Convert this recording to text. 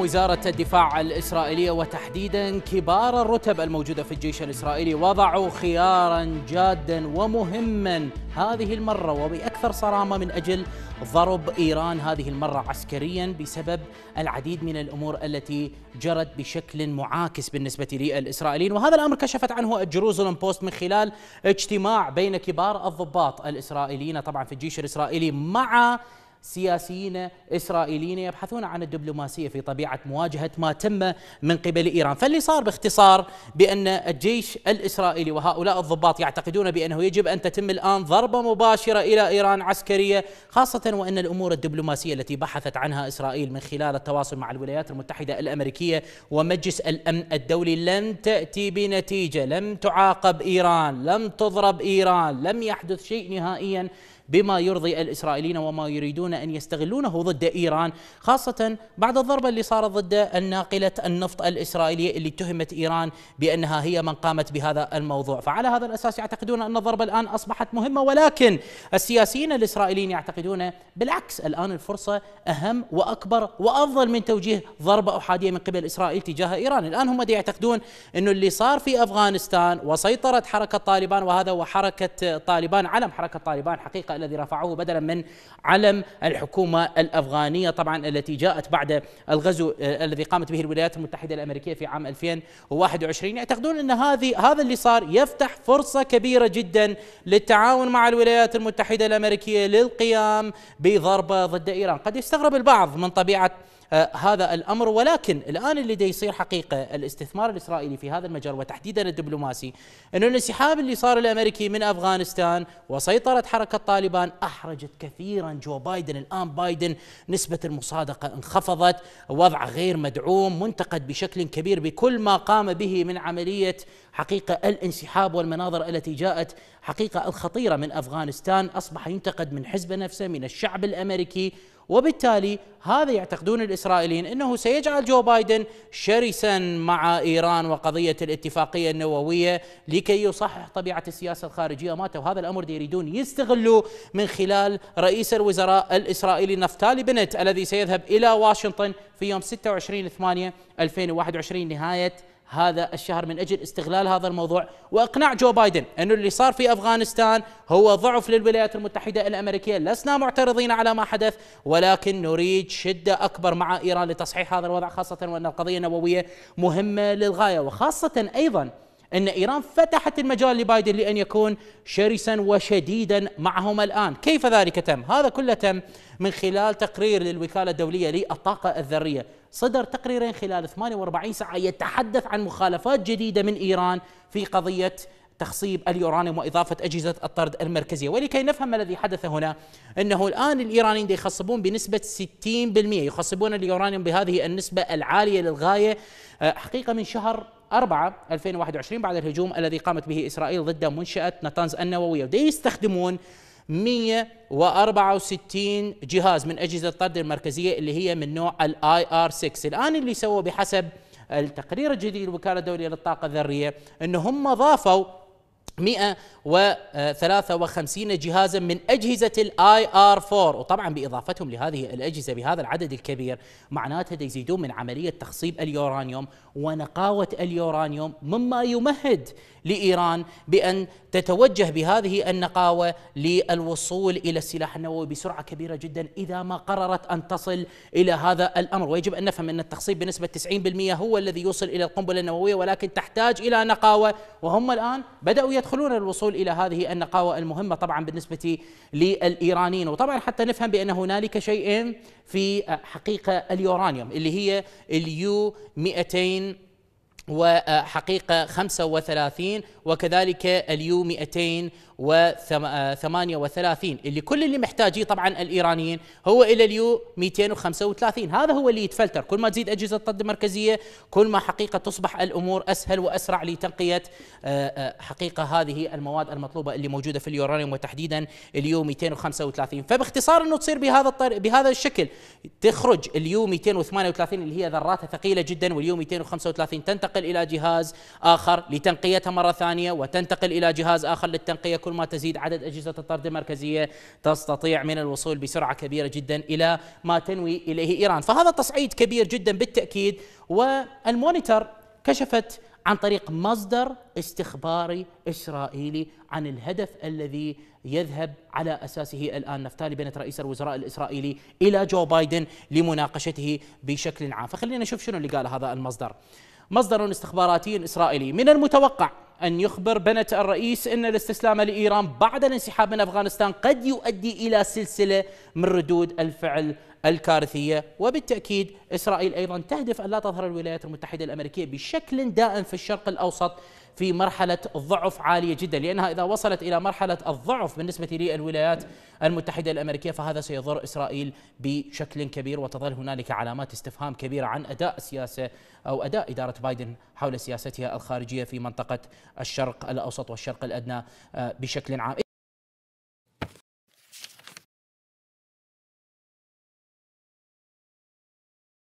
وزارة الدفاع الإسرائيلية وتحديدا كبار الرتب الموجودة في الجيش الإسرائيلي وضعوا خيارا جادا ومهما هذه المرة وبأكثر صرامة من أجل ضرب إيران هذه المرة عسكريا بسبب العديد من الأمور التي جرت بشكل معاكس بالنسبة للإسرائيليين وهذا الأمر كشفت عنه الجروزلم بوست من خلال اجتماع بين كبار الضباط الإسرائيليين طبعا في الجيش الإسرائيلي مع سياسيين إسرائيليين يبحثون عن الدبلوماسية في طبيعة مواجهة ما تم من قبل إيران فاللي صار باختصار بأن الجيش الإسرائيلي وهؤلاء الضباط يعتقدون بأنه يجب أن تتم الآن ضربة مباشرة إلى إيران عسكرية خاصة وأن الأمور الدبلوماسية التي بحثت عنها إسرائيل من خلال التواصل مع الولايات المتحدة الأمريكية ومجلس الأمن الدولي لم تأتي بنتيجة لم تعاقب إيران لم تضرب إيران لم يحدث شيء نهائيا بما يرضي الإسرائيليين وما يريدون أن يستغلونه ضد إيران خاصة بعد الضربة اللي صارت ضد الناقلة النفط الإسرائيلية اللي اتهمت إيران بأنها هي من قامت بهذا الموضوع فعلى هذا الأساس يعتقدون أن الضربة الآن أصبحت مهمة ولكن السياسيين الإسرائيليين يعتقدون بالعكس الآن الفرصة أهم وأكبر وأفضل من توجيه ضربة أحادية من قبل إسرائيل تجاه إيران الآن هم يعتقدون أنه اللي صار في أفغانستان وسيطرة حركة طالبان وهذا وحركة طالبان علم حركة طالبان حقيقة الذي رفعه بدلا من علم الحكومه الافغانيه طبعا التي جاءت بعد الغزو آه، الذي قامت به الولايات المتحده الامريكيه في عام 2021 يعتقدون ان هذه هذا اللي صار يفتح فرصه كبيره جدا للتعاون مع الولايات المتحده الامريكيه للقيام بضربه ضد ايران قد يستغرب البعض من طبيعه آه، هذا الامر ولكن الان اللي دا يصير حقيقه الاستثمار الاسرائيلي في هذا المجال وتحديدا الدبلوماسي انه الانسحاب اللي صار الامريكي من افغانستان وسيطره حركه طالبان احرجت كثيرا جو بايدن الان بايدن نسبه المصادقه انخفضت وضعه غير مدعوم منتقد بشكل كبير بكل ما قام به من عمليه حقيقه الانسحاب والمناظر التي جاءت حقيقه الخطيره من افغانستان اصبح ينتقد من حزب نفسه من الشعب الامريكي وبالتالي هذا يعتقدون الاسرائيليين انه سيجعل جو بايدن شرسا مع ايران وقضيه الاتفاقيه النوويه لكي يصحح طبيعه السياسه الخارجيه مالته وهذا الامر يريدون يستغلوا من خلال رئيس الوزراء الاسرائيلي نفتالي بنت الذي سيذهب الى واشنطن في يوم 26 8 2021 نهايه هذا الشهر من اجل استغلال هذا الموضوع واقناع جو بايدن انه اللي صار في افغانستان هو ضعف للولايات المتحده الامريكيه، لسنا معترضين على ما حدث ولكن نريد شده اكبر مع ايران لتصحيح هذا الوضع خاصه وان القضيه النوويه مهمه للغايه وخاصه ايضا ان ايران فتحت المجال لبايدن لان يكون شرسا وشديدا معهم الان، كيف ذلك تم؟ هذا كله تم من خلال تقرير للوكاله الدوليه للطاقه الذريه صدر تقريرين خلال 48 ساعة يتحدث عن مخالفات جديدة من إيران في قضية تخصيب اليورانيوم واضافه اجهزه الطرد المركزيه، ولكي نفهم ما الذي حدث هنا انه الان الايرانيين يخصبون بنسبه 60% يخصبون اليورانيوم بهذه النسبه العاليه للغايه آه، حقيقه من شهر 4 2021 بعد الهجوم الذي قامت به اسرائيل ضد منشاه نتانز النوويه، يستخدمون 164 جهاز من اجهزه الطرد المركزيه اللي هي من نوع الاي ار 6 الان اللي سووا بحسب التقرير الجديد للوكاله الدوليه للطاقه الذريه ان هم ضافوا 153 جهازا من أجهزة الاي ار 4 وطبعا بإضافتهم لهذه الأجهزة بهذا العدد الكبير معناتها يزيدون من عملية تخصيب اليورانيوم ونقاوة اليورانيوم مما يمهد لإيران بأن تتوجه بهذه النقاوة للوصول إلى السلاح النووي بسرعة كبيرة جدا إذا ما قررت أن تصل إلى هذا الأمر ويجب أن نفهم أن التخصيب بنسبة 90% هو الذي يوصل إلى القنبلة النووية ولكن تحتاج إلى نقاوة وهم الآن بدأوا يدخلون الوصول إلى هذه النقاوة المهمة طبعا بالنسبة للإيرانيين وطبعا حتى نفهم بأن هنالك شيء في حقيقة اليورانيوم اللي هي اليو 200 وحقيقة 35 وكذلك اليو 238 اللي كل اللي محتاجيه طبعا الإيرانيين هو إلى اليو 235 هذا هو اللي يتفلتر كل ما تزيد أجهزة الطد المركزية كل ما حقيقة تصبح الأمور أسهل وأسرع لتنقية آه، آه، حقيقة هذه المواد المطلوبة اللي موجودة في اليورانيوم وتحديدا اليو 235 فباختصار أنه تصير بهذا بهذا الشكل تخرج اليو 238 اللي هي ذراتها ثقيلة جدا واليو 235 تنتقل تنتقل الى جهاز اخر لتنقيتها مره ثانيه وتنتقل الى جهاز اخر للتنقيه كل ما تزيد عدد اجهزه الطرد المركزيه تستطيع من الوصول بسرعه كبيره جدا الى ما تنوي اليه ايران فهذا تصعيد كبير جدا بالتاكيد والمونيتر كشفت عن طريق مصدر استخباري اسرائيلي عن الهدف الذي يذهب على اساسه الان نفتالي بنت رئيس الوزراء الاسرائيلي الى جو بايدن لمناقشته بشكل عام، فخلينا نشوف شنو اللي قال هذا المصدر. مصدر استخباراتي اسرائيلي من المتوقع أن يخبر بنت الرئيس أن الاستسلام لإيران بعد الانسحاب من أفغانستان قد يؤدي إلى سلسلة من ردود الفعل الكارثية وبالتأكيد إسرائيل أيضا تهدف أن لا تظهر الولايات المتحدة الأمريكية بشكل دائم في الشرق الأوسط في مرحلة الضعف عالية جدا لأنها إذا وصلت إلى مرحلة الضعف بالنسبة للولايات المتحدة الأمريكية فهذا سيضر إسرائيل بشكل كبير وتظل هنالك علامات استفهام كبيرة عن أداء السياسة أو أداء إدارة بايدن حول سياستها الخارجية في منطقة الشرق الأوسط والشرق الأدنى آه، بشكل عام